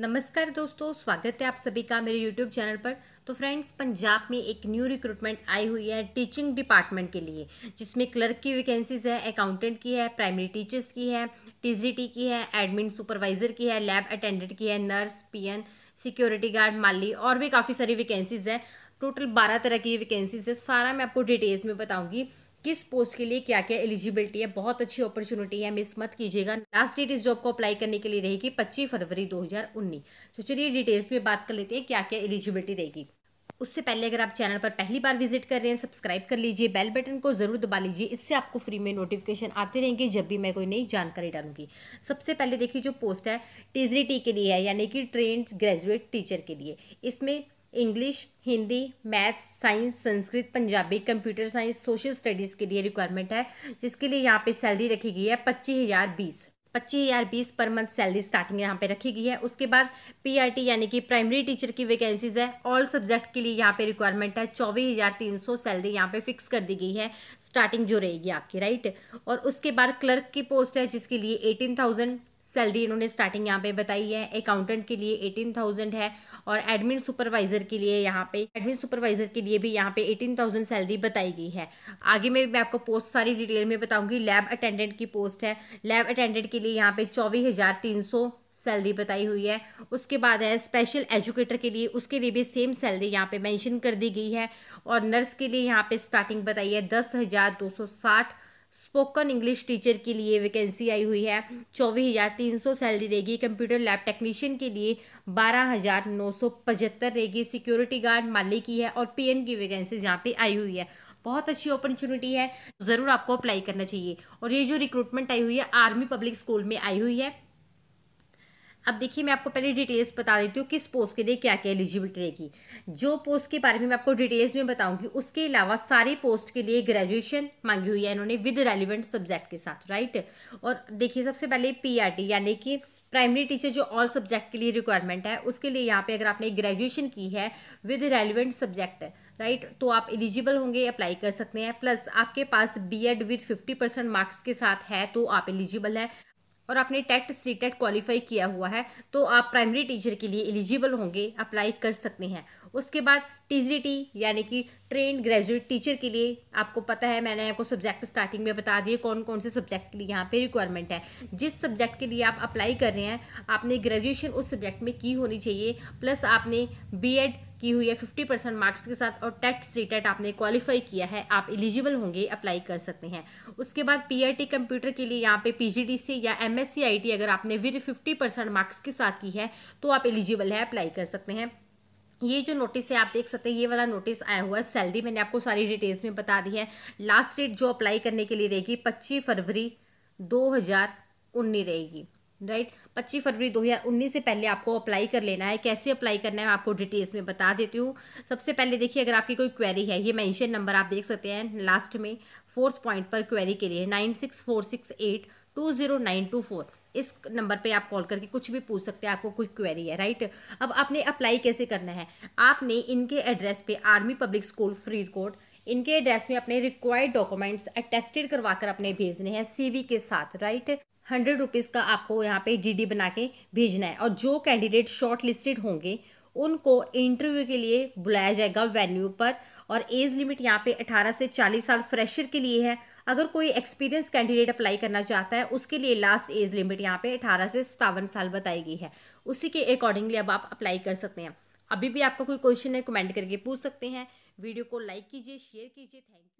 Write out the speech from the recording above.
नमस्कार दोस्तों स्वागत है आप सभी का मेरे यूट्यूब चैनल पर तो फ्रेंड्स पंजाब में एक न्यू रिक्रूटमेंट आई हुई है टीचिंग डिपार्टमेंट के लिए जिसमें क्लर्क की वैकेंसीज है अकाउंटेंट की है प्राइमरी टीचर्स की है टीजीटी की है एडमिन सुपरवाइज़र की है लैब अटेंडेंट की है नर्स पीएन सिक्योरिटी गार्ड माली और भी काफ़ी सारी वैकेंसीज हैं टोटल बारह तरह की वैकेंसीज है सारा मैं आपको डिटेल्स में बताऊँगी किस पोस्ट के लिए क्या क्या एलिजिबिलिटी है बहुत अच्छी अपॉर्चुनिटी है मिस मत कीजिएगा लास्ट डेट इस जॉब को अप्लाई करने के लिए रहेगी पच्चीस फरवरी दो हज़ार उन्नीस तो चलिए डिटेल्स में बात कर लेते हैं क्या क्या एलिजिबिलिटी रहेगी उससे पहले अगर आप चैनल पर पहली बार विजिट कर रहे हैं सब्सक्राइब कर लीजिए बेल बटन को ज़रूर दबा लीजिए इससे आपको फ्री में नोटिफिकेशन आते रहेंगे जब भी मैं कोई नई जानकारी डालूंगी सबसे पहले देखिए जो पोस्ट है टीजरी टी के लिए है यानी कि ट्रेन ग्रेजुएट टीचर के लिए इसमें English Hindi maths science Sanskrit Punjabi computer science social studies के लिए रिक्वायरमेंट है जिसके लिए यहाँ पे सैलरी रखी गई है पच्चीस हज़ार बीस पच्चीस हज़ार बीस पर मंथ सैलरी स्टार्टिंग यहाँ पे रखी गई है उसके बाद पीआरटी यानी कि प्राइमरी टीचर की वैकेंसीज है ऑल सब्जेक्ट के लिए यहाँ पे रिक्वायरमेंट है चौबीस हज़ार तीन सौ सैलरी यहाँ पे फिक्स कर दी गई है स्टार्टिंग जो रहेगी आपकी राइट और उसके बाद क्लर्क की पोस्ट है जिसके लिए एटीन थाउजेंड सैलरी इन्होंने स्टार्टिंग यहाँ पे बताई है अकाउंटेंट के लिए एटीन थाउजेंड है और एडमिन सुपरवाइजर के लिए यहाँ पे एडमिन सुपरवाइजर के लिए भी यहाँ पे एटीन थाउजेंड सैलरी बताई गई है आगे में मैं आपको पोस्ट सारी डिटेल में बताऊंगी लैब अटेंडेंट की पोस्ट है लैब अटेंडेंट के लिए यहाँ पे चौबीस हज़ार तीन सौ सैलरी बताई हुई है उसके बाद है स्पेशल एजुकेटर के लिए उसके लिए भी सेम सैलरी यहाँ पे मेंशन कर दी गई है और नर्स के लिए यहाँ पे स्टार्टिंग बताई है दस हज़ार दो सौ साठ स्पोकन इंग्लिश टीचर के लिए वैकेंसी आई हुई है चौबीस हज़ार तीन सौ सैलरी रहेगी कंप्यूटर लैब टेक्नीशियन के लिए बारह हज़ार नौ सौ पचहत्तर रहेगी सिक्योरिटी गार्ड माली की है और पीएम की वैकेंसी यहाँ पे आई हुई है बहुत अच्छी अपॉर्चुनिटी है ज़रूर आपको अप्लाई करना चाहिए और ये जो रिक्रूटमेंट आई हुई है आर्मी पब्लिक स्कूल में आई हुई है अब देखिए मैं आपको पहले डिटेल्स बता देती हूँ किस पोस्ट के लिए क्या क्या एलिजिबिलिटी रहेगी जो पोस्ट के बारे में मैं आपको डिटेल्स में बताऊँगी उसके अलावा सारे पोस्ट के लिए ग्रेजुएशन मांगी हुई है इन्होंने विद रेलिवेंट सब्जेक्ट के साथ राइट और देखिए सबसे पहले पी e यानी कि प्राइमरी टीचर जो ऑल सब्जेक्ट के लिए रिक्वायरमेंट है उसके लिए यहाँ पे अगर आपने ग्रेजुएशन की है विद रेलिवेंट सब्जेक्ट राइट तो आप एलिजिबल होंगे अप्लाई कर सकते हैं प्लस आपके पास BEd with fifty percent marks के साथ है तो आप एलिजिबल हैं और आपने टेट सी टेट क्वालिफाई किया हुआ है तो आप प्राइमरी टीचर के लिए एलिजिबल होंगे अप्लाई कर सकते हैं उसके बाद टी यानी कि ट्रेन ग्रेजुएट टीचर के लिए आपको पता है मैंने आपको सब्जेक्ट स्टार्टिंग में बता दिए कौन कौन से सब्जेक्ट के लिए यहाँ पे रिक्वायरमेंट है जिस सब्जेक्ट के लिए आप अप्लाई कर रहे हैं आपने ग्रेजुएशन उस सब्जेक्ट में की होनी चाहिए प्लस आपने बी की हुई है फिफ्टी परसेंट मार्क्स के साथ और टेट सी टेट आपने क्वालिफाई किया है आप एलिजिबल होंगे अप्लाई कर सकते हैं उसके बाद पीआईटी कंप्यूटर e के लिए यहाँ पे पीजीडीसी या एमएससी आईटी अगर आपने विद फिफ्टी परसेंट मार्क्स के साथ की है तो आप एलिजिबल है अप्लाई कर सकते हैं ये जो नोटिस है आप देख सकते हैं ये वाला नोटिस आया हुआ है सैलरी मैंने आपको सारी डिटेल्स में बता दी है लास्ट डेट जो अप्लाई करने के लिए रहेगी पच्चीस फरवरी दो हज़ार उन्नीस रहेगी राइट पच्चीस फरवरी उन्नीस से पहले आपको अप्लाई कर लेना है कैसे अप्लाई करना है मैं आपको डिटेल्स में बता देती हूँ सबसे पहले देखिए अगर आपकी कोई क्वेरी है ये मैंशन नंबर आप देख सकते हैं लास्ट में फोर्थ पॉइंट पर क्वेरी के लिए nine six four six eight two zero nine two four इस नंबर पे आप कॉल करके कुछ भी पूछ सकते हैं आपको कोई क्वेरी है राइट अब आपने अप्लाई कैसे करना है आपने इनके एड्रेस पे आर्मी पब्लिक स्कूल फरीदकोट इनके एड्रेस में अपने रिक्वायर्ड डॉक्यूमेंट्स अटेस्टेड करवा कर अपने भेजने हैं सीवी के साथ राइट हंड्रेड रुपीज़ का आपको यहाँ पे डीडी बना के भेजना है और जो कैंडिडेट शॉर्ट लिस्टेड होंगे उनको इंटरव्यू के लिए बुलाया जाएगा वेन्यू पर और एज लिमिट यहाँ पे 18 से 40 साल फ्रेशर के लिए है अगर कोई एक्सपीरियंस कैंडिडेट अप्लाई करना चाहता है उसके लिए लास्ट एज लिमिट यहाँ पे 18 से सतावन साल बताई गई है उसी के अकॉर्डिंगली अब आप अप्लाई कर सकते हैं अभी भी आपका कोई क्वेश्चन है कमेंट करके पूछ सकते हैं वीडियो को लाइक कीजिए शेयर कीजिए थैंक यू